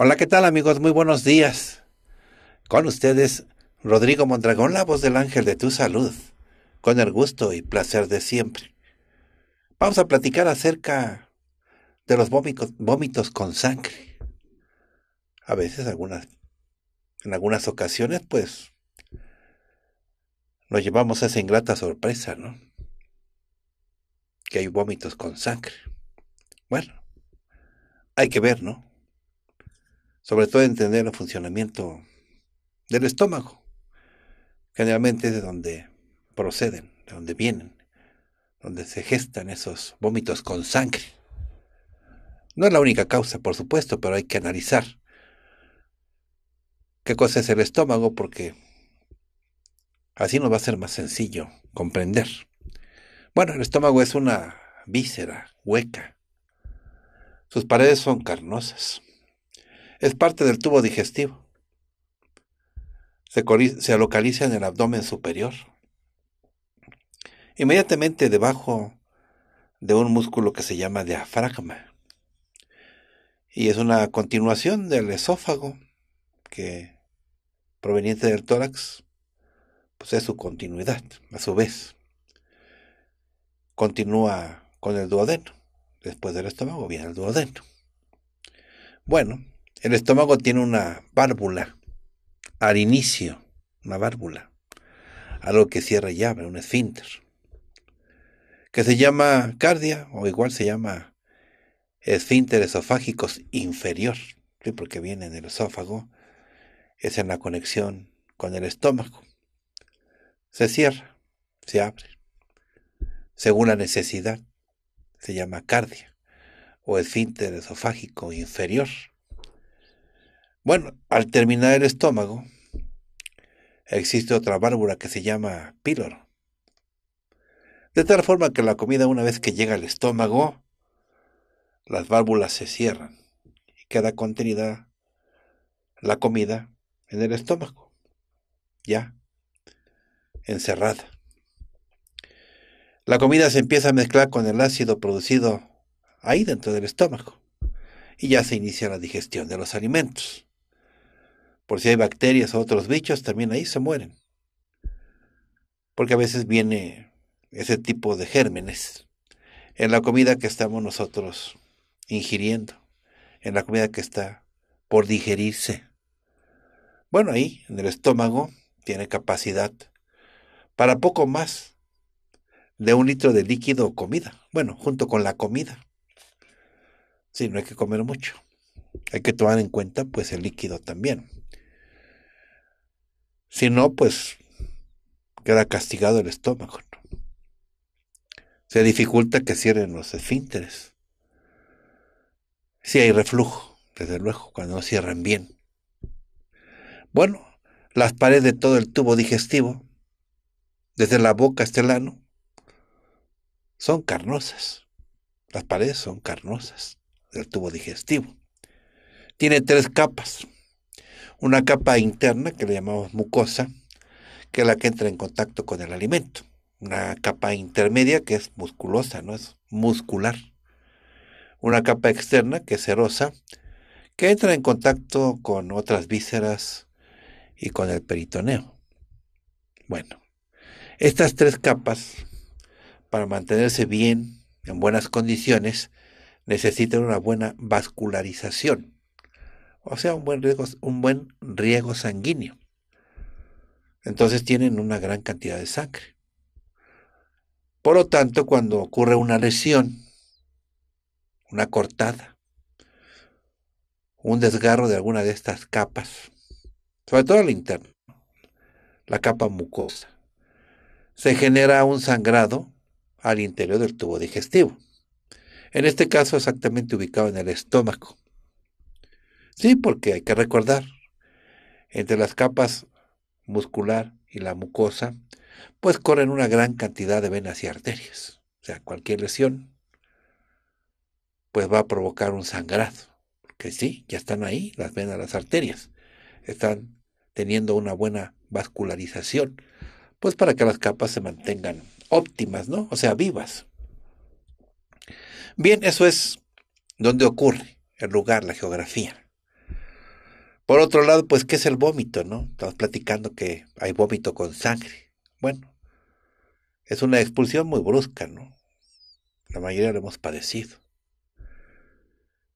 Hola, ¿qué tal amigos? Muy buenos días. Con ustedes, Rodrigo Mondragón, la voz del ángel de tu salud, con el gusto y placer de siempre. Vamos a platicar acerca de los vómitos con sangre. A veces, algunas, en algunas ocasiones, pues, nos llevamos a esa ingrata sorpresa, ¿no? Que hay vómitos con sangre. Bueno, hay que ver, ¿no? sobre todo entender el funcionamiento del estómago. Generalmente es de donde proceden, de donde vienen, donde se gestan esos vómitos con sangre. No es la única causa, por supuesto, pero hay que analizar qué cosa es el estómago porque así nos va a ser más sencillo comprender. Bueno, el estómago es una víscera hueca. Sus paredes son carnosas. Es parte del tubo digestivo. Se, localiza en el abdomen superior. Inmediatamente debajo de un músculo que se llama diafragma. Y es una continuación del esófago, que proveniente del tórax, pues es su continuidad, a su vez. Continúa con el duodeno. Después del estómago viene el duodeno. Bueno, el estómago tiene una válvula al inicio, una válvula, algo que cierra y abre, un esfínter, que se llama cardia o igual se llama esfínter esofágico inferior, porque viene el esófago, es en la conexión con el estómago. Se cierra, se abre, según la necesidad, se llama cardia o esfínter esofágico inferior. Bueno, al terminar el estómago, existe otra válvula que se llama píloro. De tal forma que la comida una vez que llega al estómago, las válvulas se cierran y queda contenida la comida en el estómago, ya encerrada. La comida se empieza a mezclar con el ácido producido ahí dentro del estómago y ya se inicia la digestión de los alimentos por si hay bacterias o otros bichos, también ahí se mueren. Porque a veces viene ese tipo de gérmenes en la comida que estamos nosotros ingiriendo, en la comida que está por digerirse. Bueno, ahí en el estómago tiene capacidad para poco más de un litro de líquido o comida. Bueno, junto con la comida. Sí, no hay que comer mucho. Hay que tomar en cuenta pues el líquido también. Si no, pues queda castigado el estómago. Se dificulta que cierren los esfínteres. Si hay reflujo, desde luego, cuando no cierran bien. Bueno, las paredes de todo el tubo digestivo, desde la boca hasta el ano, son carnosas. Las paredes son carnosas del tubo digestivo. Tiene tres capas una capa interna que le llamamos mucosa, que es la que entra en contacto con el alimento. Una capa intermedia que es musculosa, no es muscular. Una capa externa que es serosa, que entra en contacto con otras vísceras y con el peritoneo. Bueno, estas tres capas, para mantenerse bien, en buenas condiciones, necesitan una buena vascularización o sea, un buen riesgo, un buen sanguíneo. Entonces tienen una gran cantidad de sangre. Por lo tanto, cuando ocurre una lesión, una cortada, un desgarro de alguna de estas capas, sobre todo la interna, la capa mucosa, se genera un sangrado al interior del tubo digestivo. En este caso exactamente ubicado en el estómago. Sí, porque hay que recordar, entre las capas muscular y la mucosa, pues corren una gran cantidad de venas y arterias. O sea, cualquier lesión, pues va a provocar un sangrado. que sí, ya están ahí las venas, las arterias. Están teniendo una buena vascularización, pues para que las capas se mantengan óptimas, ¿no? O sea, vivas. Bien, eso es donde ocurre el lugar, la geografía. Por otro lado, pues, ¿qué es el vómito, no? Estamos platicando que hay vómito con sangre. Bueno, es una expulsión muy brusca, ¿no? La mayoría lo hemos padecido.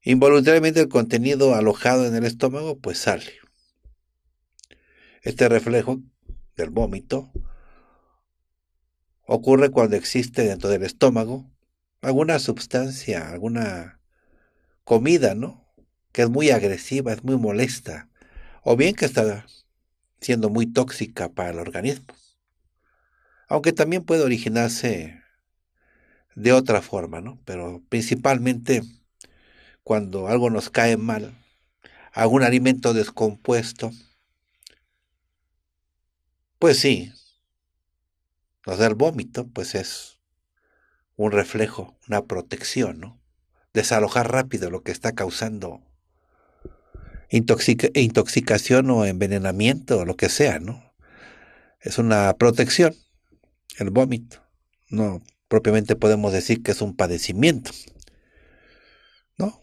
Involuntariamente el contenido alojado en el estómago, pues sale. Este reflejo del vómito ocurre cuando existe dentro del estómago alguna sustancia, alguna comida, ¿no? que es muy agresiva, es muy molesta, o bien que está siendo muy tóxica para el organismo. Aunque también puede originarse de otra forma, ¿no? Pero principalmente cuando algo nos cae mal, algún alimento descompuesto, pues sí, nos da el vómito, pues es un reflejo, una protección, ¿no? Desalojar rápido lo que está causando intoxicación o envenenamiento o lo que sea, ¿no? Es una protección, el vómito. No propiamente podemos decir que es un padecimiento, ¿no?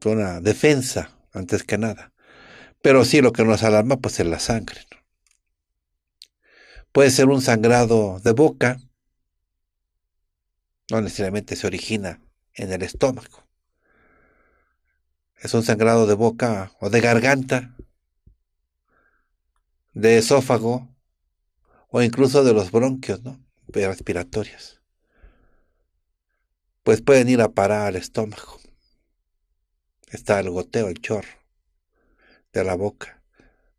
Es una defensa antes que nada. Pero sí lo que nos alarma pues es la sangre. Puede ser un sangrado de boca, no necesariamente se origina en el estómago. Es un sangrado de boca o de garganta, de esófago o incluso de los bronquios, ¿no? Respiratorias. Pues pueden ir a parar al estómago. Está el goteo, el chorro de la boca,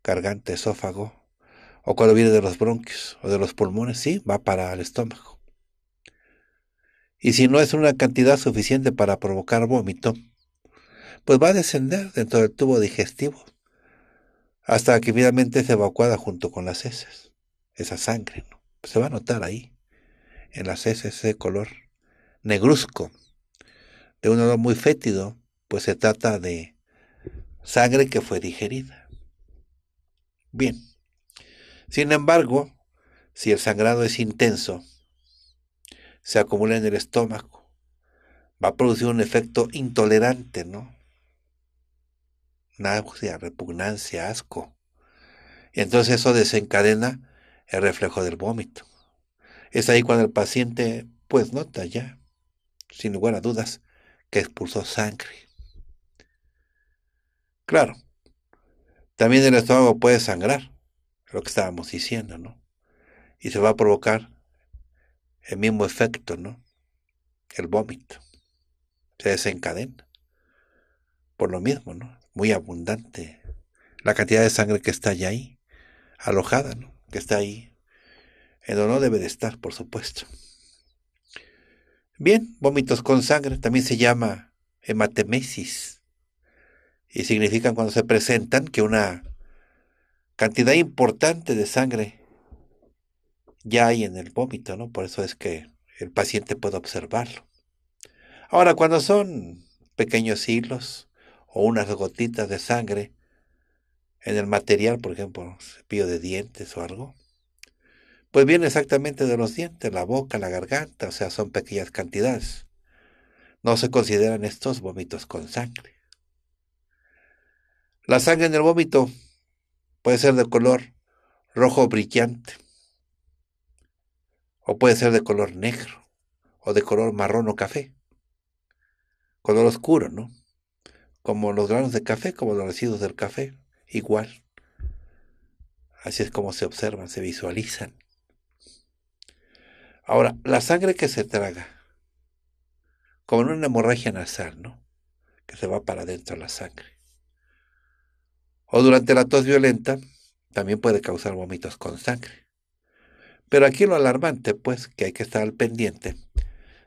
garganta, esófago, o cuando viene de los bronquios o de los pulmones, sí, va para al estómago. Y si no es una cantidad suficiente para provocar vómito, pues va a descender dentro del tubo digestivo hasta que finalmente es evacuada junto con las heces. Esa sangre se va a notar ahí, en las heces, ese color negruzco, de un olor muy fétido, pues se trata de sangre que fue digerida. Bien, sin embargo, si el sangrado es intenso, se acumula en el estómago, va a producir un efecto intolerante, ¿no? náusea, repugnancia, asco. Y entonces eso desencadena el reflejo del vómito. Es ahí cuando el paciente pues nota ya, sin lugar a dudas, que expulsó sangre. Claro, también el estómago puede sangrar, lo que estábamos diciendo, ¿no? Y se va a provocar el mismo efecto, ¿no? El vómito. Se desencadena. Por lo mismo, ¿no? muy abundante. La cantidad de sangre que está ya ahí, alojada, que está ahí. El dolor debe de estar, por supuesto. Bien, vómitos con sangre también se llama hematemesis y significan cuando se presentan que una cantidad importante de sangre ya hay en el vómito, ¿no? Por eso es que el paciente puede observarlo. Ahora, cuando son pequeños hilos, o unas gotitas de sangre en el material, por ejemplo, cepillo de dientes o algo, pues viene exactamente de los dientes, la boca, la garganta, o sea, son pequeñas cantidades. No se consideran estos vómitos con sangre. La sangre en el vómito puede ser de color rojo brillante, o puede ser de color negro, o de color marrón o café, color oscuro, ¿no? como los granos de café, como los residuos del café, igual. Así es como se observan, se visualizan. Ahora, la sangre que se traga, como en una hemorragia nasal, ¿no? Que se va para adentro la sangre. O durante la tos violenta, también puede causar vómitos con sangre. Pero aquí lo alarmante, pues, que hay que estar al pendiente,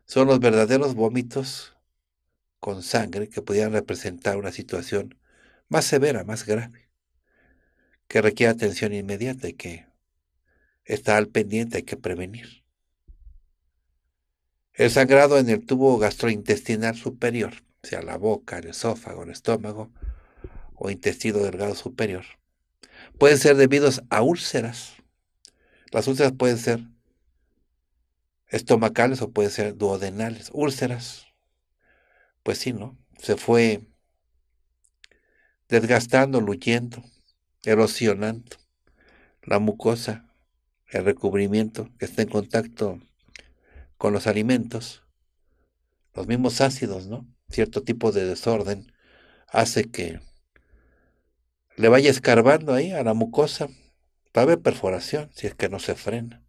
son los verdaderos vómitos con sangre que pudieran representar una situación más severa, más grave, que requiere atención inmediata y que está al pendiente, hay que prevenir. El sangrado en el tubo gastrointestinal superior, sea la boca, el esófago, el estómago o intestino delgado superior, pueden ser debidos a úlceras. Las úlceras pueden ser estomacales o pueden ser duodenales, úlceras pues sí, ¿no? Se fue desgastando, luyendo, erosionando la mucosa, el recubrimiento que está en contacto con los alimentos, los mismos ácidos, ¿no? Cierto tipo de desorden hace que le vaya escarbando ahí a la mucosa. Va a haber perforación si es que no se frena.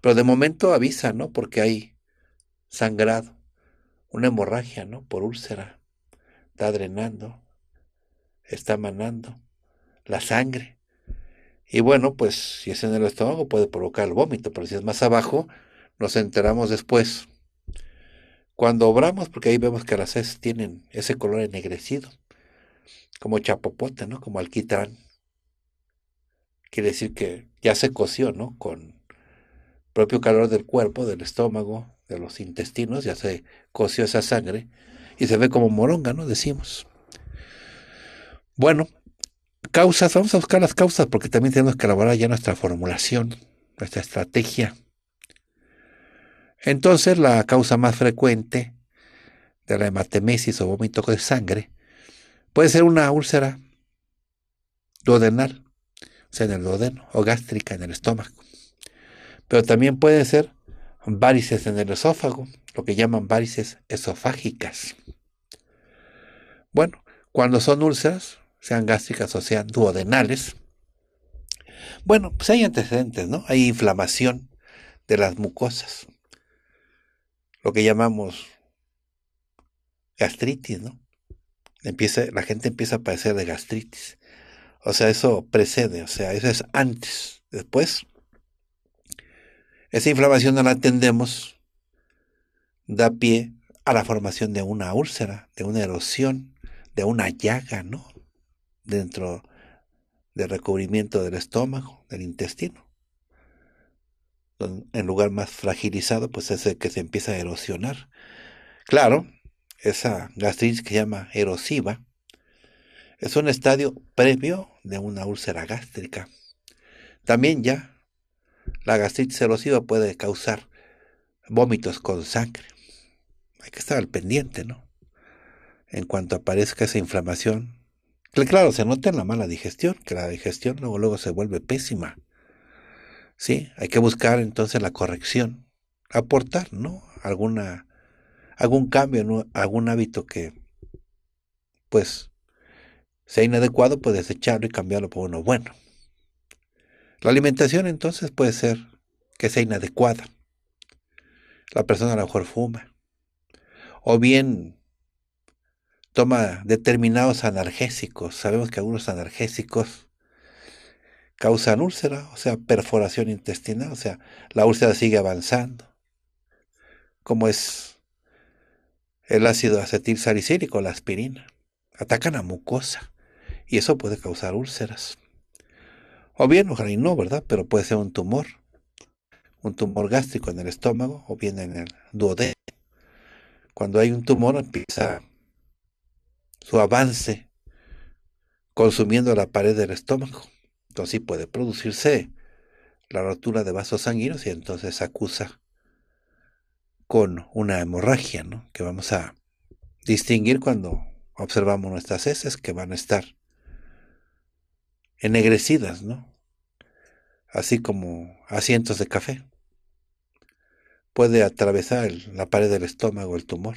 Pero de momento avisa, ¿no? Porque hay sangrado una hemorragia, ¿no? Por úlcera. Está drenando, está manando la sangre. Y bueno, pues si es en el estómago puede provocar el vómito, pero si es más abajo, nos enteramos después. Cuando obramos, porque ahí vemos que las heces tienen ese color ennegrecido, como chapopote, ¿no? Como alquitrán. Quiere decir que ya se coció, ¿no? Con propio calor del cuerpo, del estómago, de los intestinos, ya se coció esa sangre y se ve como moronga, ¿no? Decimos. Bueno, causas, vamos a buscar las causas porque también tenemos que elaborar ya nuestra formulación, nuestra estrategia. Entonces, la causa más frecuente de la hematemesis o vómito de sangre puede ser una úlcera duodenal, o sea, en el duodeno, o gástrica en el estómago. Pero también puede ser varices en el esófago, lo que llaman varices esofágicas. Bueno, cuando son úlceras, sean gástricas o sean duodenales, bueno, pues hay antecedentes, ¿no? Hay inflamación de las mucosas, lo que llamamos gastritis, ¿no? Empieza, la gente empieza a padecer de gastritis. O sea, eso precede, o sea, eso es antes. Después, esa inflamación no la atendemos, da pie a la formación de una úlcera, de una erosión, de una llaga, ¿no? Dentro del recubrimiento del estómago, del intestino. En lugar más fragilizado, pues es el que se empieza a erosionar. Claro, esa gastritis que se llama erosiva es un estadio previo de una úlcera gástrica. También ya la gastritis erosiva puede causar vómitos con sangre. Hay que estar al pendiente, ¿no? En cuanto aparezca esa inflamación. Claro, se nota en la mala digestión, que la digestión luego, luego se vuelve pésima. Sí, hay que buscar entonces la corrección, aportar, ¿no? Alguna, algún cambio, algún hábito que, pues, sea inadecuado, pues desecharlo y cambiarlo por uno bueno. La alimentación entonces puede ser que sea inadecuada. La persona a lo mejor fuma. O bien toma determinados analgésicos. Sabemos que algunos analgésicos causan úlcera, o sea, perforación intestinal, o sea, la úlcera sigue avanzando. Como es el ácido acetil salicílico, la aspirina. Atacan a mucosa y eso puede causar úlceras. O bien, ojalá y no, ¿verdad? Pero puede ser un tumor, un tumor gástrico en el estómago o bien en el duodeno. Cuando hay un tumor empieza su avance consumiendo la pared del estómago. Entonces puede producirse la rotura de vasos sanguíneos y entonces se acusa con una hemorragia, ¿no? Que vamos a distinguir cuando observamos nuestras heces que van a estar ennegrecidas, ¿no? así como asientos de café. Puede atravesar la pared del estómago el tumor.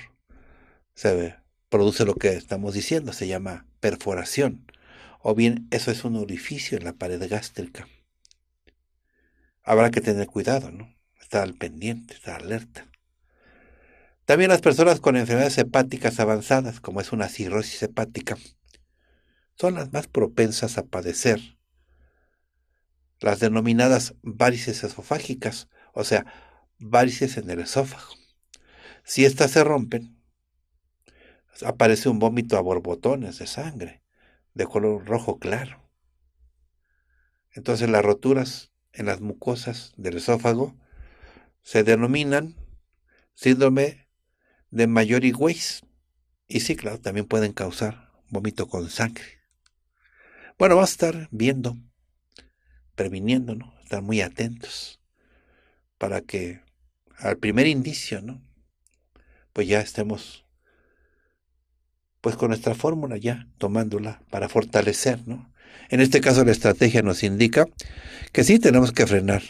Se produce lo que estamos diciendo, se llama perforación, o bien eso es un orificio en la pared gástrica. Habrá que tener cuidado, ¿no? Estar al pendiente, estar alerta. También las personas con enfermedades hepáticas avanzadas, como es una cirrosis hepática, son las más propensas a padecer las denominadas varices esofágicas, o sea, varices en el esófago. Si éstas se rompen, aparece un vómito a borbotones de sangre, de color rojo claro. Entonces las roturas en las mucosas del esófago se denominan síndrome de Mayori-Weiss. Y sí, claro, también pueden causar vómito con sangre. Bueno, vamos a estar viendo ¿no? estar muy atentos para que al primer indicio, ¿no? Pues ya estemos, pues con nuestra fórmula ya tomándola para fortalecer, ¿no? En este caso la estrategia nos indica que sí tenemos que frenar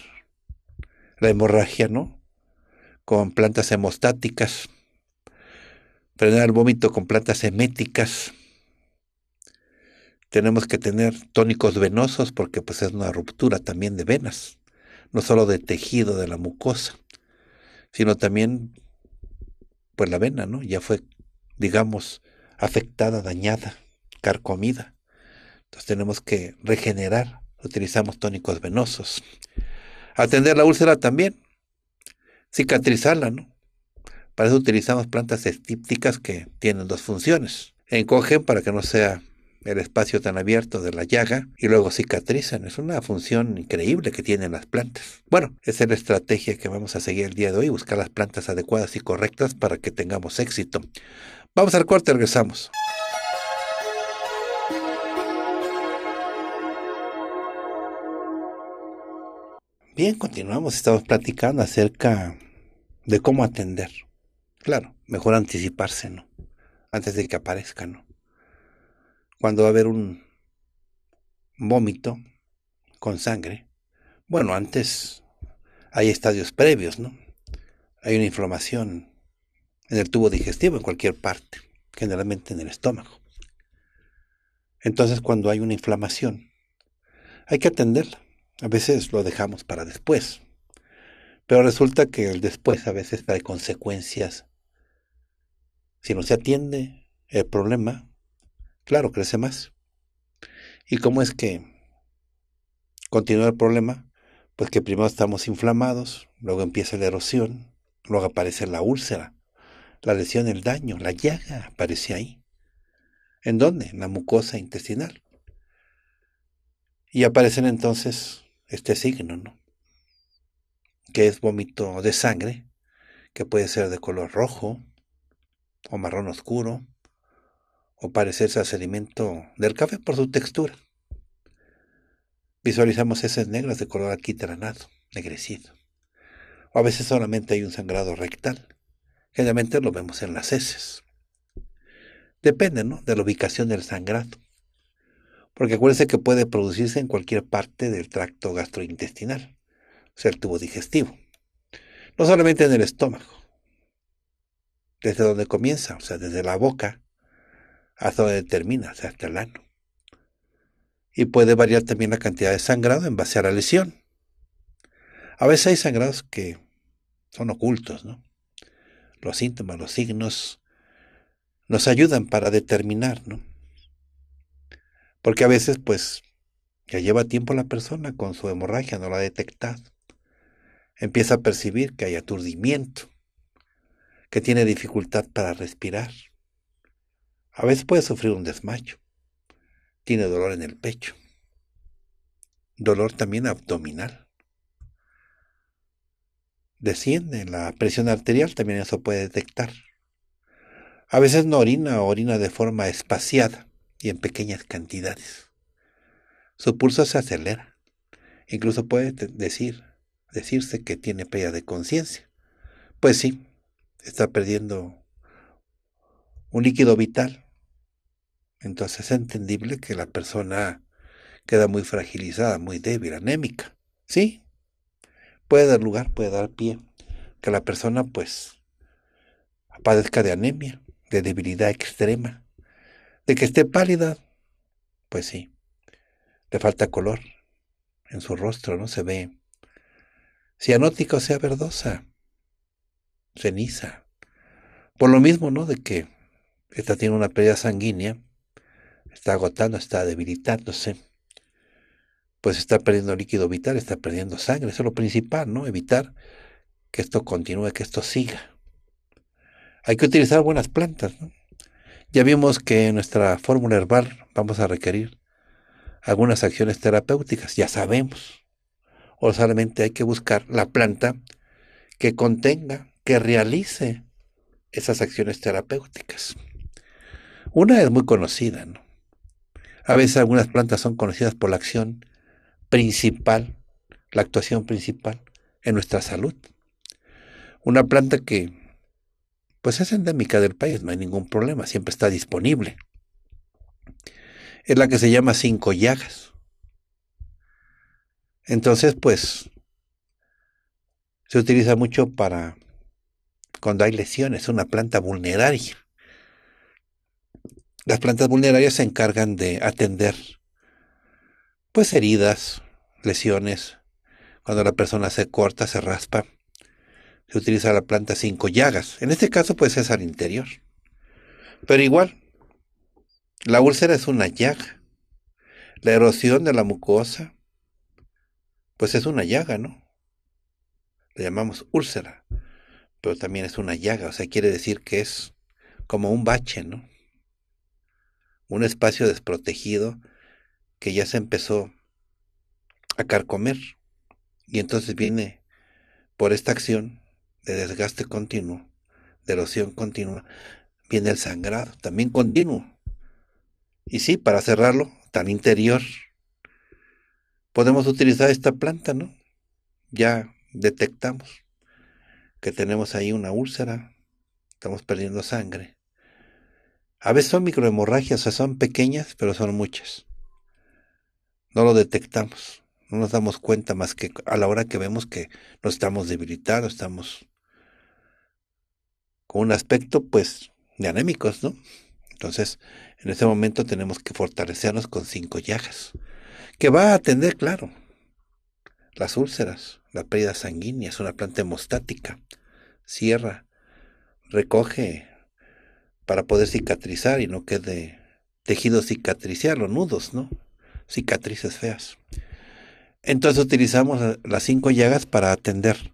la hemorragia, ¿no? Con plantas hemostáticas, frenar el vómito con plantas heméticas, tenemos que tener tónicos venosos porque pues es una ruptura también de venas, no solo de tejido de la mucosa, sino también pues la vena, ¿no? Ya fue, digamos, afectada, dañada, carcomida. Entonces tenemos que regenerar, utilizamos tónicos venosos. Atender la úlcera también, cicatrizarla, ¿no? Para eso utilizamos plantas estípticas que tienen dos funciones. Encogen para que no sea el espacio tan abierto de la llaga y luego cicatrizan. Es una función increíble que tienen las plantas. Bueno, esa es la estrategia que vamos a seguir el día de hoy, buscar las plantas adecuadas y correctas para que tengamos éxito. Vamos al corte, regresamos. Bien, continuamos. Estamos platicando acerca de cómo atender. Claro, mejor anticiparse, ¿no? Antes de que aparezca, ¿no? cuando va a haber un vómito con sangre. Bueno, antes hay estadios previos, ¿no? Hay una inflamación en el tubo digestivo, en cualquier parte, generalmente en el estómago. Entonces, cuando hay una inflamación, hay que atenderla. A veces lo dejamos para después. Pero resulta que el después a veces trae consecuencias. Si no se atiende el problema, claro, crece más. ¿Y cómo es que continúa el problema? Pues que primero estamos inflamados, luego empieza la erosión, luego aparece la úlcera, la lesión, el daño, la llaga aparece ahí. ¿En dónde? En la mucosa intestinal. Y aparecen entonces este signo, ¿no? Que es vómito de sangre, que puede ser de color rojo o marrón oscuro, o parecerse al sedimento del café por su textura. Visualizamos heces negras de color alquitranado, negrecido. O a veces solamente hay un sangrado rectal. Generalmente lo vemos en las heces. Depende ¿no? de la ubicación del sangrado. Porque acuérdense que puede producirse en cualquier parte del tracto gastrointestinal, o sea, el tubo digestivo. No solamente en el estómago, desde donde comienza, o sea, desde la boca, hasta donde termina, hasta el ano. Y puede variar también la cantidad de sangrado en base a la lesión. A veces hay sangrados que son ocultos, ¿no? Los síntomas, los signos nos ayudan para determinar, ¿no? Porque a veces, pues, ya lleva tiempo la persona con su hemorragia, no la ha detectado. Empieza a percibir que hay aturdimiento, que tiene dificultad para respirar a veces puede sufrir un desmayo. Tiene dolor en el pecho. Dolor también abdominal. Desciende la presión arterial, también eso puede detectar. A veces no orina o orina de forma espaciada y en pequeñas cantidades. Su pulso se acelera. Incluso puede decir, decirse que tiene pérdida de conciencia. Pues sí, está perdiendo un líquido vital entonces es entendible que la persona queda muy fragilizada, muy débil, anémica. ¿Sí? Puede dar lugar, puede dar pie que la persona pues padezca de anemia, de debilidad extrema, de que esté pálida. Pues sí, le falta color en su rostro, no se ve cianótica o sea verdosa, ceniza. Por lo mismo, ¿no? De que esta tiene una pérdida sanguínea está agotando, está debilitándose, pues está perdiendo líquido vital, está perdiendo sangre. Eso es lo principal, ¿no? Evitar que esto continúe, que esto siga. Hay que utilizar buenas plantas, ¿no? Ya vimos que en nuestra fórmula herbal vamos a requerir algunas acciones terapéuticas, ya sabemos. O solamente hay que buscar la planta que contenga, que realice esas acciones terapéuticas. Una es muy conocida, ¿no? A veces algunas plantas son conocidas por la acción principal, la actuación principal en nuestra salud. Una planta que pues es endémica del país, no hay ningún problema, siempre está disponible. Es la que se llama cinco llagas. Entonces, pues, se utiliza mucho para cuando hay lesiones, una planta vulneraria. Las plantas vulnerarias se encargan de atender pues heridas, lesiones, cuando la persona se corta, se raspa. Se utiliza la planta cinco llagas. En este caso pues es al interior. Pero igual, la úlcera es una llaga. La erosión de la mucosa pues es una llaga, ¿no? Le llamamos úlcera, pero también es una llaga, o sea, quiere decir que es como un bache, ¿no? un espacio desprotegido que ya se empezó a carcomer. Y entonces viene por esta acción de desgaste continuo, de erosión continua, viene el sangrado, también continuo. Y sí, para cerrarlo, tan interior, podemos utilizar esta planta, ¿no? Ya detectamos que tenemos ahí una úlcera, estamos perdiendo sangre a veces son microhemorragias, o sea, son pequeñas, pero son muchas. No lo detectamos, no nos damos cuenta más que a la hora que vemos que nos estamos debilitando, estamos con un aspecto, pues, de anémicos, ¿no? Entonces, en ese momento tenemos que fortalecernos con cinco llagas, que va a atender, claro, las úlceras, la pérdida sanguínea, es una planta hemostática, cierra, recoge para poder cicatrizar y no quede tejido cicatricial o nudos, ¿no? Cicatrices feas. Entonces utilizamos las cinco llagas para atender.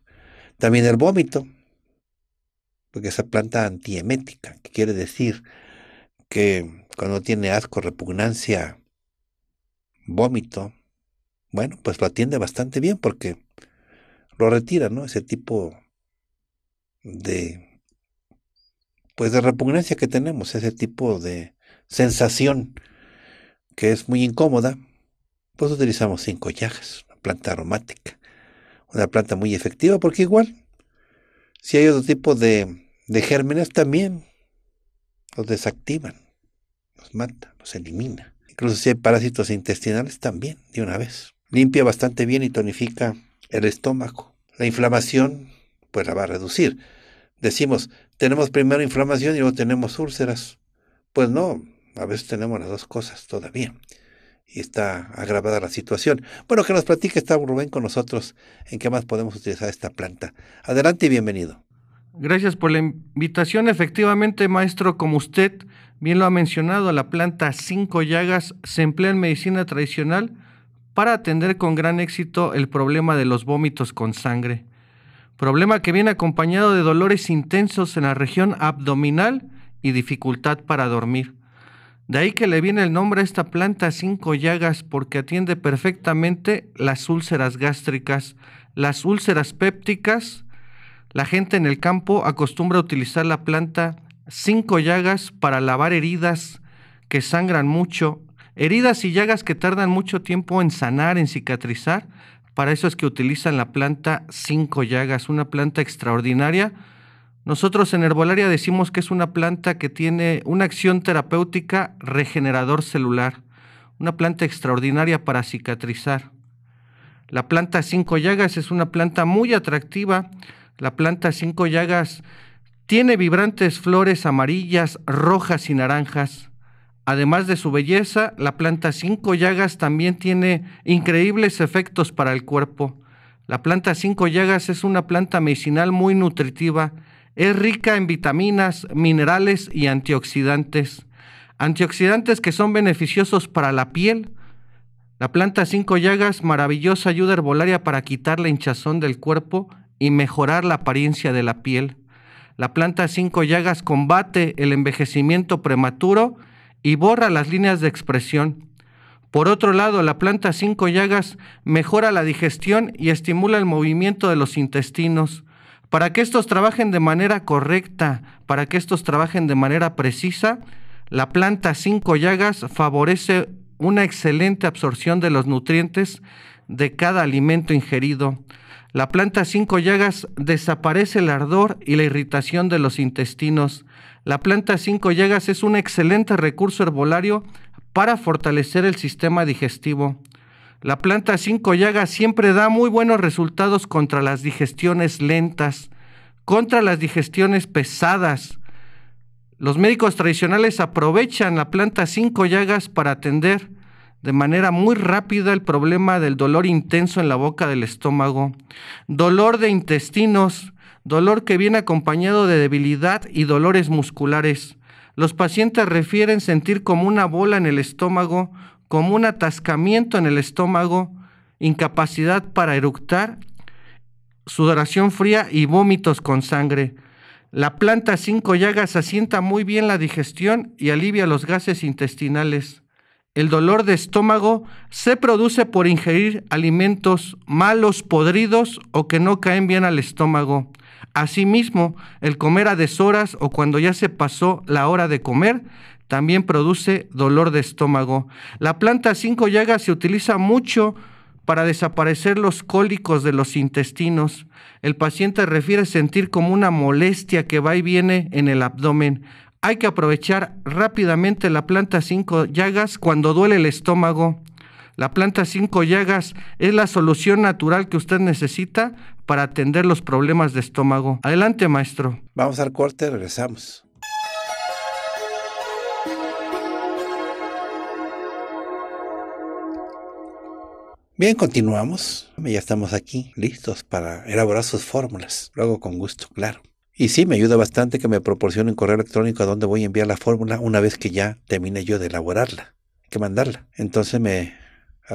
También el vómito, porque esa planta antiemética, que quiere decir que cuando tiene asco, repugnancia, vómito, bueno, pues lo atiende bastante bien porque lo retira, ¿no? Ese tipo de pues de repugnancia que tenemos, ese tipo de sensación que es muy incómoda, pues utilizamos cinco llagas, una planta aromática, una planta muy efectiva, porque igual, si hay otro tipo de, de gérmenes también los desactivan, los mata, los elimina. Incluso si hay parásitos intestinales también, de una vez. Limpia bastante bien y tonifica el estómago. La inflamación, pues la va a reducir. Decimos, tenemos primero inflamación y luego tenemos úlceras. Pues no, a veces tenemos las dos cosas todavía. Y está agravada la situación. Bueno, que nos platique está Rubén con nosotros en qué más podemos utilizar esta planta. Adelante y bienvenido. Gracias por la invitación. Efectivamente, maestro, como usted bien lo ha mencionado, la planta cinco llagas se emplea en medicina tradicional para atender con gran éxito el problema de los vómitos con sangre problema que viene acompañado de dolores intensos en la región abdominal y dificultad para dormir. De ahí que le viene el nombre a esta planta cinco llagas porque atiende perfectamente las úlceras gástricas, las úlceras pépticas. La gente en el campo acostumbra a utilizar la planta cinco llagas para lavar heridas que sangran mucho, heridas y llagas que tardan mucho tiempo en sanar, en cicatrizar, para eso es que utilizan la planta cinco llagas, una planta extraordinaria. Nosotros en herbolaria decimos que es una planta que tiene una acción terapéutica regenerador celular, una planta extraordinaria para cicatrizar. La planta cinco llagas es una planta muy atractiva. La planta cinco llagas tiene vibrantes flores amarillas, rojas y naranjas. Además de su belleza, la planta cinco llagas también tiene increíbles efectos para el cuerpo. La planta cinco llagas es una planta medicinal muy nutritiva. Es rica en vitaminas, minerales y antioxidantes. Antioxidantes que son beneficiosos para la piel. La planta cinco llagas, maravillosa ayuda herbolaria para quitar la hinchazón del cuerpo y mejorar la apariencia de la piel. La planta cinco llagas combate el envejecimiento prematuro y borra las líneas de expresión. Por otro lado, la planta cinco llagas mejora la digestión y estimula el movimiento de los intestinos. Para que estos trabajen de manera correcta, para que estos trabajen de manera precisa, la planta cinco llagas favorece una excelente absorción de los nutrientes de cada alimento ingerido. La planta cinco llagas desaparece el ardor y la irritación de los intestinos la planta 5 llagas es un excelente recurso herbolario para fortalecer el sistema digestivo. La planta 5 llagas siempre da muy buenos resultados contra las digestiones lentas, contra las digestiones pesadas. Los médicos tradicionales aprovechan la planta 5 llagas para atender de manera muy rápida el problema del dolor intenso en la boca del estómago, dolor de intestinos, dolor que viene acompañado de debilidad y dolores musculares. Los pacientes refieren sentir como una bola en el estómago, como un atascamiento en el estómago, incapacidad para eructar, sudoración fría y vómitos con sangre. La planta 5 llagas asienta muy bien la digestión y alivia los gases intestinales. El dolor de estómago se produce por ingerir alimentos malos, podridos o que no caen bien al estómago. Asimismo, el comer a deshoras o cuando ya se pasó la hora de comer también produce dolor de estómago. La planta 5 llagas se utiliza mucho para desaparecer los cólicos de los intestinos. El paciente refiere sentir como una molestia que va y viene en el abdomen. Hay que aprovechar rápidamente la planta 5 llagas cuando duele el estómago. La planta 5 llagas es la solución natural que usted necesita para atender los problemas de estómago. Adelante, maestro. Vamos al corte, regresamos. Bien, continuamos. Ya estamos aquí, listos para elaborar sus fórmulas. Lo hago con gusto, claro. Y sí, me ayuda bastante que me proporcionen correo electrónico a donde voy a enviar la fórmula una vez que ya termine yo de elaborarla, que mandarla. Entonces me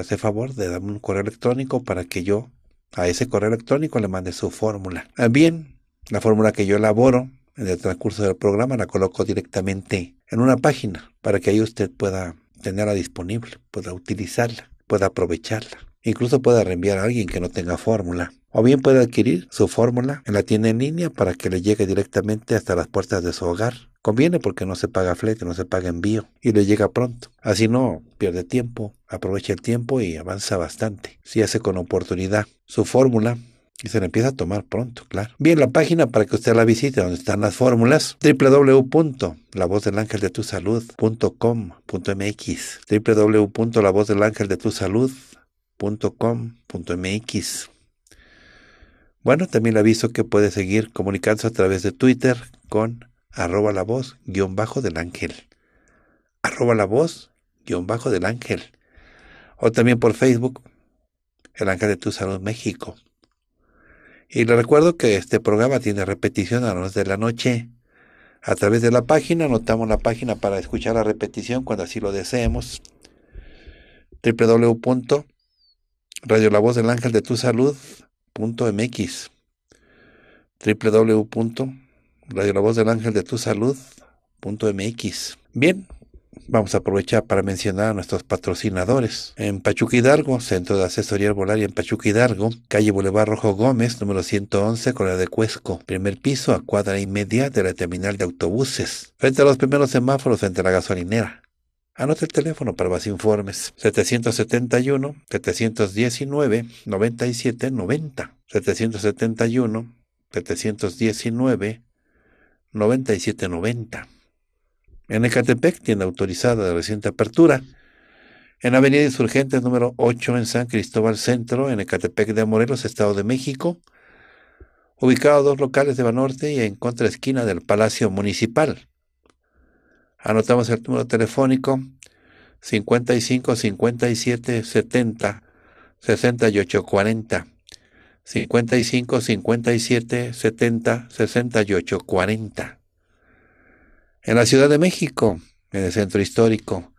hace favor de darme un correo electrónico para que yo a ese correo electrónico le mande su fórmula. También la fórmula que yo elaboro en el transcurso del programa la coloco directamente en una página para que ahí usted pueda tenerla disponible, pueda utilizarla, pueda aprovecharla. Incluso puede reenviar a alguien que no tenga fórmula. O bien puede adquirir su fórmula en la tienda en línea para que le llegue directamente hasta las puertas de su hogar. Conviene porque no se paga flete, no se paga envío y le llega pronto. Así no pierde tiempo, aprovecha el tiempo y avanza bastante. Si hace con oportunidad su fórmula, y se la empieza a tomar pronto, claro. Bien, la página para que usted la visite, donde están las fórmulas, www.lavozdelangeldetusalud.com.mx www.lavozdelangeldetusalud.com .com.mx. Bueno, también le aviso que puede seguir comunicándose a través de Twitter con arroba la voz guión bajo del ángel. Arroba la voz guión bajo del ángel. O también por Facebook, el ángel de tu salud México. Y le recuerdo que este programa tiene repetición a las de la noche. A través de la página, anotamos la página para escuchar la repetición cuando así lo deseemos. www Radio La Voz del Ángel de Tu Salud .mx, Bien, vamos a aprovechar para mencionar a nuestros patrocinadores. En Pachuca Hidalgo, Centro de Asesoría y en Pachuca Hidalgo, calle Boulevard Rojo Gómez, número 111, con la de Cuesco, primer piso a cuadra y media de la terminal de autobuses, frente a los primeros semáforos frente a la gasolinera. Anota el teléfono para más informes. 771 719 9790 771 719 9790 En Ecatepec tiene autorizada de reciente apertura. En Avenida Insurgentes número 8 en San Cristóbal Centro, en Ecatepec de Morelos, Estado de México. Ubicado a dos locales de Banorte y en contra esquina del Palacio Municipal. Anotamos el número telefónico 55 57 70 68 40. 55 57 70 68 40. En la Ciudad de México, en el centro histórico,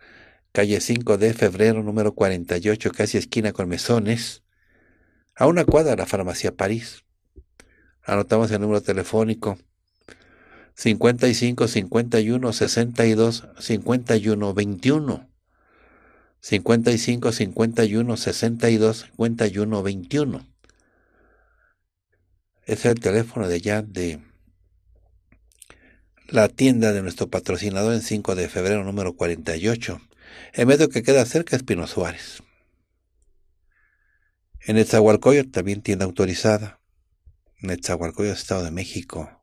calle 5 de febrero, número 48, casi esquina con mesones, a una cuadra de la farmacia París. Anotamos el número telefónico 55, 51, 62, 51, 21. 55, 51, 62, 51, 21. Es el teléfono de ya de la tienda de nuestro patrocinador en 5 de febrero número 48, en medio que queda cerca Espino Suárez. En el Zahualcoyo también tienda autorizada. En el Zahualcoyo, Estado de México.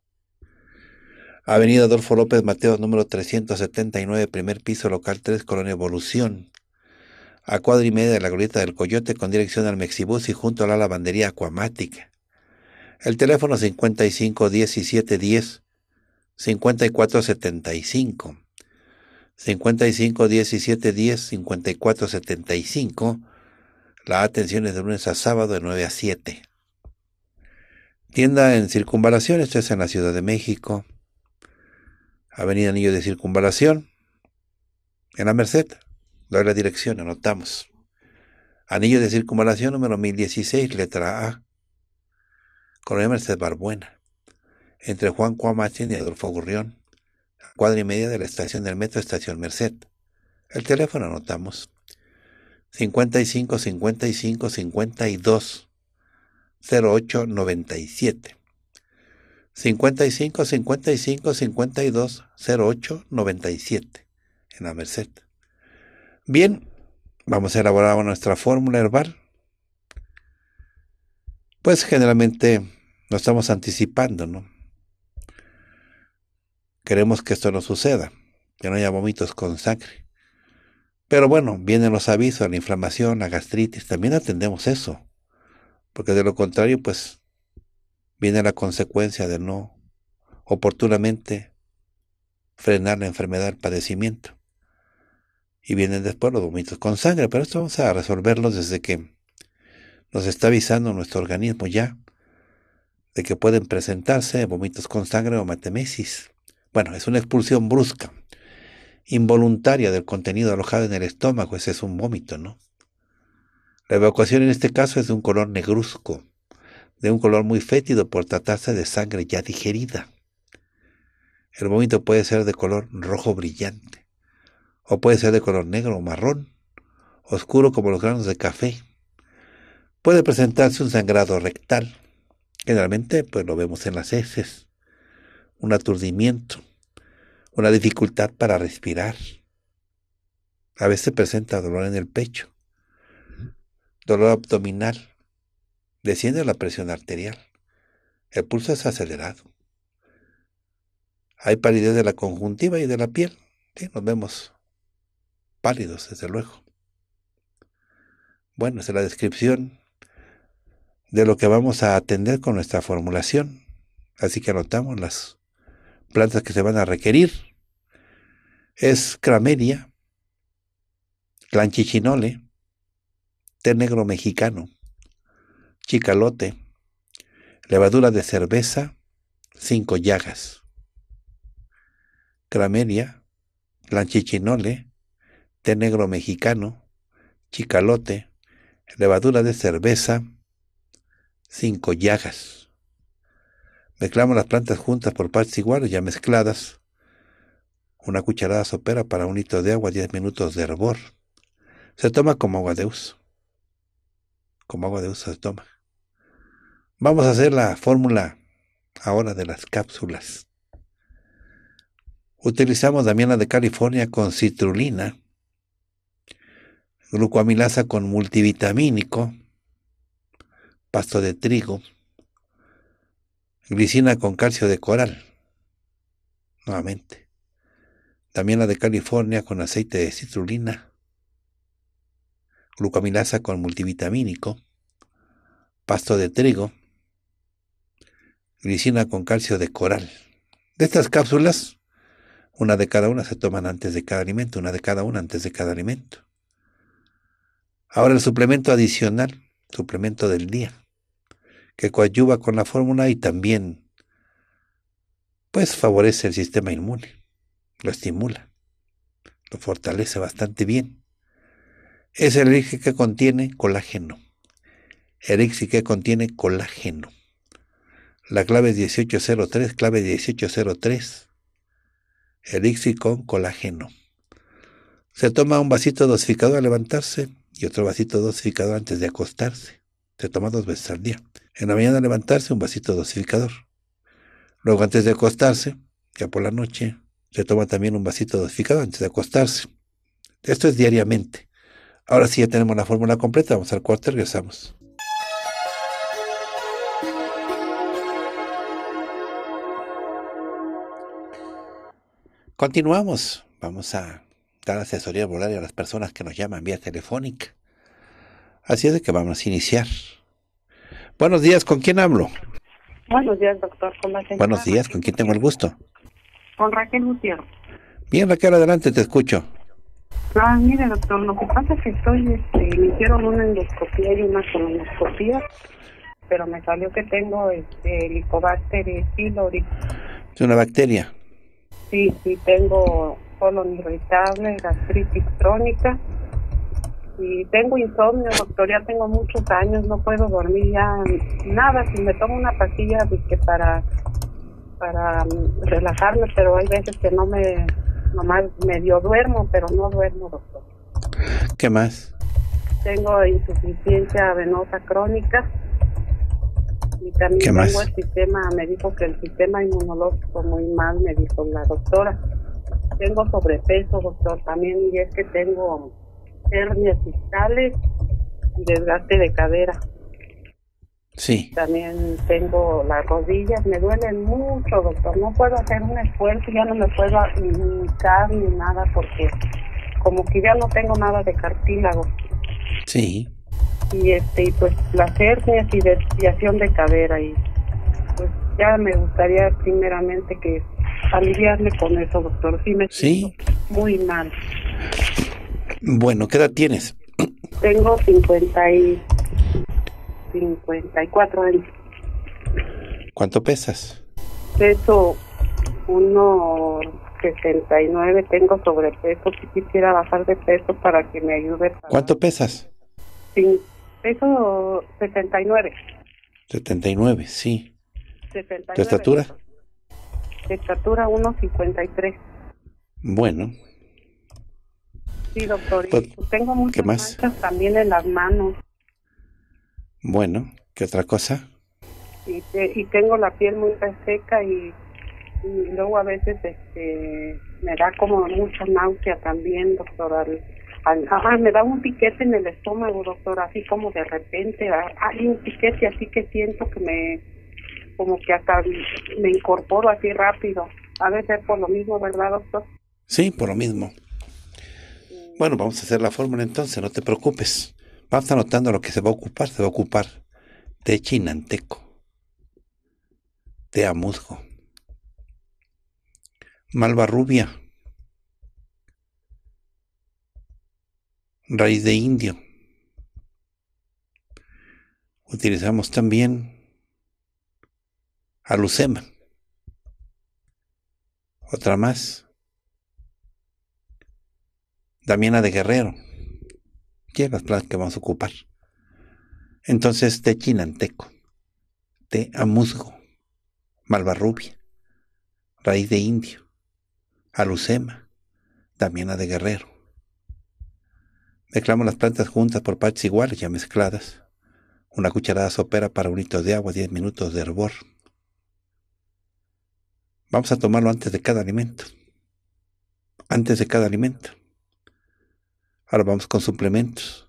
Avenida Adolfo López Mateos, número 379, primer piso, local 3, Colonia Evolución. A cuadra y media de la Glorieta del Coyote, con dirección al Mexibus y junto a la lavandería acuamática. El teléfono 55 5475 551710-5475. 55 La atención es de lunes a sábado de 9 a 7. Tienda en circunvalación, esto es en la Ciudad de México. Avenida Anillo de Circunvalación, en la Merced. Doy la dirección, anotamos. Anillo de Circunvalación número 1016, letra A. Colonia Merced Barbuena. Entre Juan Cuamachín y Adolfo Gurrión. Cuadra y media de la estación del metro, estación Merced. El teléfono anotamos. 55 55 52 08 97. 55 55 52 08 97 en la Merced. Bien, vamos a elaborar nuestra fórmula herbal. Pues generalmente nos estamos anticipando, ¿no? Queremos que esto no suceda, que no haya vómitos con sangre. Pero bueno, vienen los avisos, la inflamación, la gastritis, también atendemos eso. Porque de lo contrario, pues viene la consecuencia de no oportunamente frenar la enfermedad, el padecimiento. Y vienen después los vómitos con sangre, pero esto vamos a resolverlo desde que nos está avisando nuestro organismo ya de que pueden presentarse vómitos con sangre o matemesis. Bueno, es una expulsión brusca, involuntaria del contenido alojado en el estómago, ese es un vómito, ¿no? La evacuación en este caso es de un color negruzco, de un color muy fétido por tratarse de sangre ya digerida. El vómito puede ser de color rojo brillante, o puede ser de color negro o marrón, oscuro como los granos de café. Puede presentarse un sangrado rectal, generalmente pues lo vemos en las heces, un aturdimiento, una dificultad para respirar. A veces presenta dolor en el pecho, dolor abdominal, Desciende la presión arterial. El pulso es acelerado. Hay palidez de la conjuntiva y de la piel. nos vemos pálidos, desde luego. Bueno, es la descripción de lo que vamos a atender con nuestra formulación. Así que anotamos las plantas que se van a requerir. Es crameria, clanchichinole, té negro mexicano, chicalote, levadura de cerveza, cinco llagas, crameria, lanchichinole, té negro mexicano, chicalote, levadura de cerveza, cinco llagas. Mezclamos las plantas juntas por partes iguales, ya mezcladas. Una cucharada sopera para un litro de agua, 10 minutos de hervor. Se toma como agua de uso. Como agua de uso se toma. Vamos a hacer la fórmula ahora de las cápsulas. Utilizamos damiana de California con citrulina, glucoamilasa con multivitamínico, pasto de trigo, glicina con calcio de coral, nuevamente. también la de California con aceite de citrulina, glucoamilasa con multivitamínico, pasto de trigo, glicina con calcio de coral. De estas cápsulas, una de cada una se toman antes de cada alimento, una de cada una antes de cada alimento. Ahora el suplemento adicional, suplemento del día, que coadyuva con la fórmula y también, pues favorece el sistema inmune, lo estimula, lo fortalece bastante bien. Es el elixir que contiene colágeno. Elixir que contiene colágeno la clave 1803, clave 1803, elixir con colágeno. Se toma un vasito dosificador al levantarse y otro vasito dosificado antes de acostarse. Se toma dos veces al día. En la mañana al levantarse un vasito dosificador. Luego antes de acostarse, ya por la noche, se toma también un vasito dosificado antes de acostarse. Esto es diariamente. Ahora sí ya tenemos la fórmula completa, vamos al cuarto y regresamos. Continuamos. Vamos a dar asesoría volaria a las personas que nos llaman vía telefónica. Así es de que vamos a iniciar. Buenos días, ¿con quién hablo? Buenos días, doctor. Buenos días, ¿con quién tengo el gusto? Con Raquel Gutiérrez. Bien, Raquel, adelante, te escucho. Ah, mire, doctor, lo que pasa es que estoy, este, me hicieron una endoscopía y una colonoscopía, pero me salió que tengo este, helicobacter y pylori. Es una bacteria. Sí, sí, tengo colon irritable, gastritis crónica y tengo insomnio, doctor, ya tengo muchos años, no puedo dormir ya nada, si me tomo una pastilla que para para mm, relajarme, pero hay veces que no me nomás medio duermo, pero no duermo, doctor. ¿Qué más? Tengo insuficiencia venosa crónica y también tengo el sistema, me dijo que el sistema inmunológico muy mal, me dijo la doctora. Tengo sobrepeso, doctor, también, y es que tengo hernias fiscales y desgaste de cadera. Sí. También tengo las rodillas, me duelen mucho, doctor. No puedo hacer un esfuerzo, ya no me puedo limitar ni nada porque como que ya no tengo nada de cartílago. Sí y este y pues las hernias y desviación de cadera y pues ya me gustaría primeramente que aliviarme con eso doctor sí me muy mal bueno qué edad tienes tengo 50 y 54 años cuánto pesas peso uno 69 tengo sobrepeso, si quisiera bajar de peso para que me ayude. ¿Cuánto pesas? 50 Peso 79. 79, sí. 79. estatura? De estatura 1,53. Bueno. Sí, doctor. Pues, tengo muchas más? manchas también en las manos. Bueno, ¿qué otra cosa? Y, tengo la piel muy seca y, luego a veces este me da como mucha náusea también, doctor, al, Ah, me da un piquete en el estómago, doctor, así como de repente ah, hay un piquete, así que siento que me, como que hasta me incorporo así rápido. A veces por lo mismo, ¿verdad, doctor? Sí, por lo mismo. Bueno, vamos a hacer la fórmula entonces, no te preocupes. Vas anotando lo que se va a ocupar, se va a ocupar de chinanteco, de amuzgo, malvarrubia, raíz de indio. Utilizamos también alucema. Otra más. Damiana de Guerrero. es las plantas que vamos a ocupar. Entonces, té chinanteco, té amuzgo, malvarrubia, raíz de indio, alucema, damiana de guerrero. Mezclamos las plantas juntas por partes iguales ya mezcladas. Una cucharada sopera para un litro de agua, 10 minutos de hervor. Vamos a tomarlo antes de cada alimento. Antes de cada alimento. Ahora vamos con suplementos.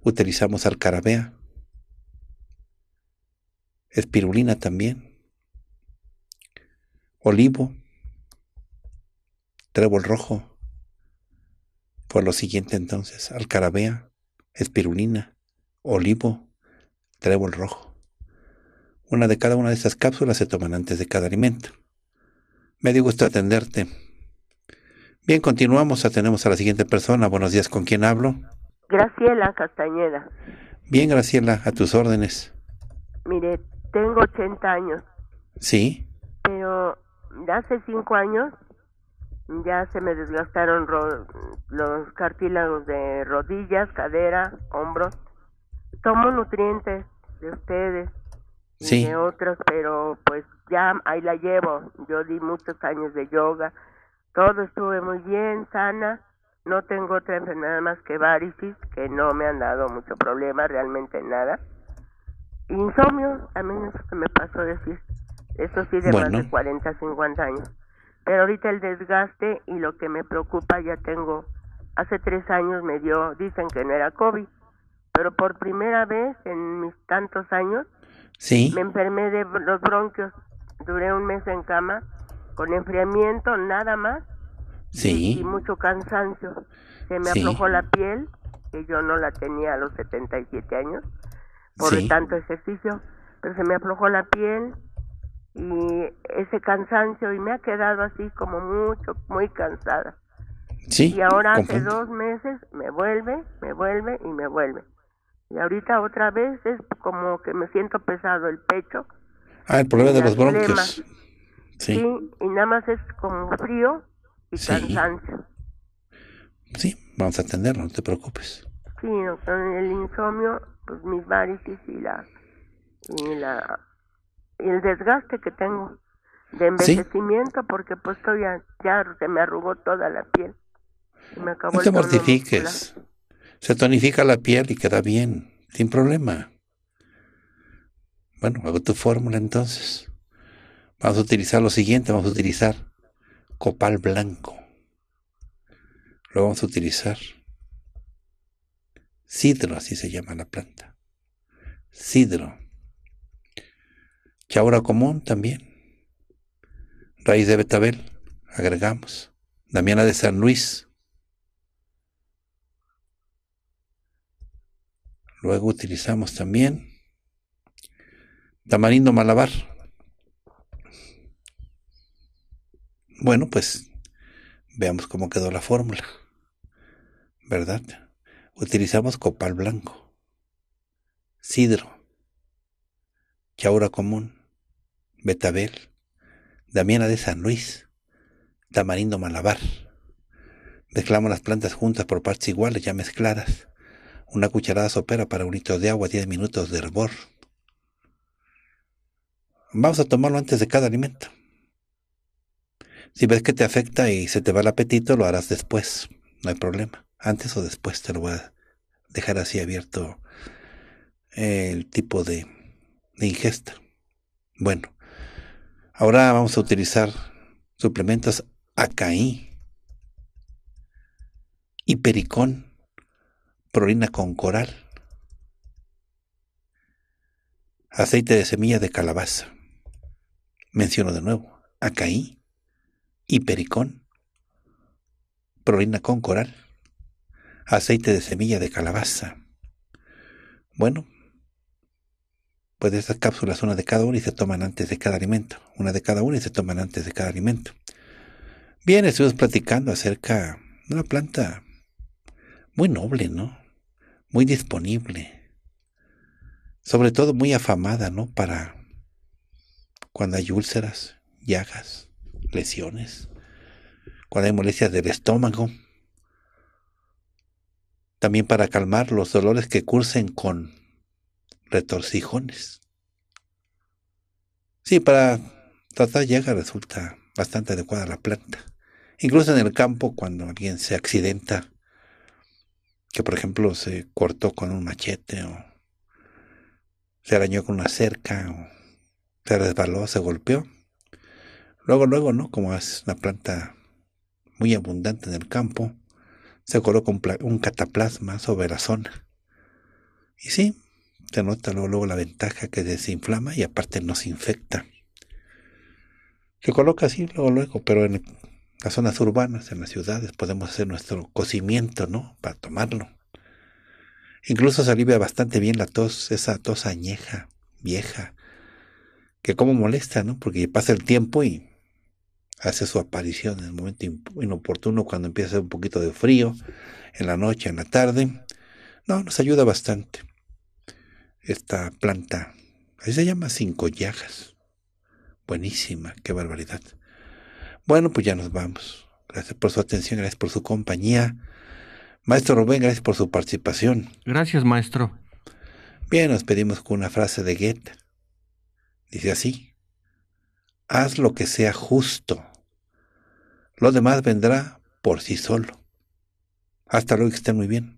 Utilizamos alcarabea. Espirulina también. Olivo. Trébol rojo por pues lo siguiente entonces, alcarabea, espirulina, olivo, trébol rojo. Una de cada una de estas cápsulas se toman antes de cada alimento. Me dio gusto atenderte. Bien, continuamos. Atendemos a la siguiente persona. Buenos días, ¿con quién hablo? Graciela Castañeda. Bien, Graciela, a tus órdenes. Mire, tengo 80 años. Sí. Pero hace 5 años ya se me desgastaron los cartílagos de rodillas, cadera, hombros. Tomo nutrientes de ustedes y de otros, pero pues ya ahí la llevo. Yo di muchos años de yoga, todo estuve muy bien, sana. No tengo otra enfermedad más que varices, que no me han dado mucho problema, realmente nada. Insomnio, a mí eso que me pasó decir. Eso sí, de más de 40, 50 años pero ahorita el desgaste y lo que me preocupa ya tengo, hace tres años me dio, dicen que no era COVID, pero por primera vez en mis tantos años ¿Sí? me enfermé de los bronquios, duré un mes en cama con enfriamiento nada más sí. y, mucho cansancio, se me aflojó la piel, que yo no la tenía a los 77 años, por tanto ejercicio, pero se me aflojó la piel, y ese cansancio y me ha quedado así como mucho, muy cansada. Sí, y ahora hace dos meses me vuelve, me vuelve y me vuelve. Y ahorita otra vez es como que me siento pesado el pecho. Ah, el problema de los bronquios. Sí. y nada más es como frío y cansancio. Sí, vamos a atenderlo, no te preocupes. Sí, con el insomnio, pues mis varices la, y la el desgaste que tengo de envejecimiento porque pues todavía ya se me arrugó toda la piel. Se no te mortifiques. Se tonifica la piel y queda bien, sin problema. Bueno, hago tu fórmula entonces. Vamos a utilizar lo siguiente, vamos a utilizar copal blanco. Lo vamos a utilizar sidro, así se llama la planta. Sidro. Chaura común también. Raíz de Betabel, agregamos. Damiana de San Luis. Luego utilizamos también tamarindo malabar. Bueno, pues veamos cómo quedó la fórmula. ¿Verdad? Utilizamos copal blanco, sidro, chaura común, Betabel, Damiana de San Luis, Tamarindo Malabar. Mezclamos las plantas juntas por partes iguales, ya mezcladas. Una cucharada sopera para un litro de agua, 10 minutos de hervor. Vamos a tomarlo antes de cada alimento. Si ves que te afecta y se te va el apetito, lo harás después. No hay problema. Antes o después te lo voy a dejar así abierto eh, el tipo de, de ingesta. Bueno, Ahora vamos a utilizar suplementos Acaí, hipericón, prolina con coral, aceite de semilla de calabaza. Menciono de nuevo, acaí, hipericón, prolina con coral, aceite de semilla de calabaza. Bueno, pues esas cápsulas, una de cada una y se toman antes de cada alimento. Una de cada una y se toman antes de cada alimento. Bien, estuvimos platicando acerca de una planta muy noble, ¿no? Muy disponible. Sobre todo muy afamada, ¿no? Para cuando hay úlceras, llagas, lesiones, cuando hay molestias del estómago. También para calmar los dolores que cursen con retorcijones. Sí, para tratar llega resulta bastante adecuada la planta. Incluso en el campo, cuando alguien se accidenta, que por ejemplo se cortó con un machete o se arañó con una cerca o se resbaló, se golpeó. Luego, luego, ¿no? Como es una planta muy abundante en el campo, se coloca con un cataplasma sobre la zona. Y sí, se nota luego, la ventaja que desinflama y aparte no infecta. Se coloca así luego, luego, pero en las zonas urbanas, en las ciudades, podemos hacer nuestro cocimiento, ¿no? Para tomarlo. Incluso se alivia bastante bien la tos, esa tos añeja, vieja, que como molesta, ¿no? Porque pasa el tiempo y hace su aparición en el momento inoportuno cuando empieza un poquito de frío, en la noche, en la tarde. No, nos ayuda bastante esta planta. Ahí se llama cinco Buenísima, qué barbaridad. Bueno, pues ya nos vamos. Gracias por su atención, gracias por su compañía. Maestro Rubén, gracias por su participación. Gracias, maestro. Bien, nos pedimos con una frase de Goethe. Dice así, haz lo que sea justo. Lo demás vendrá por sí solo. Hasta luego, que estén muy bien.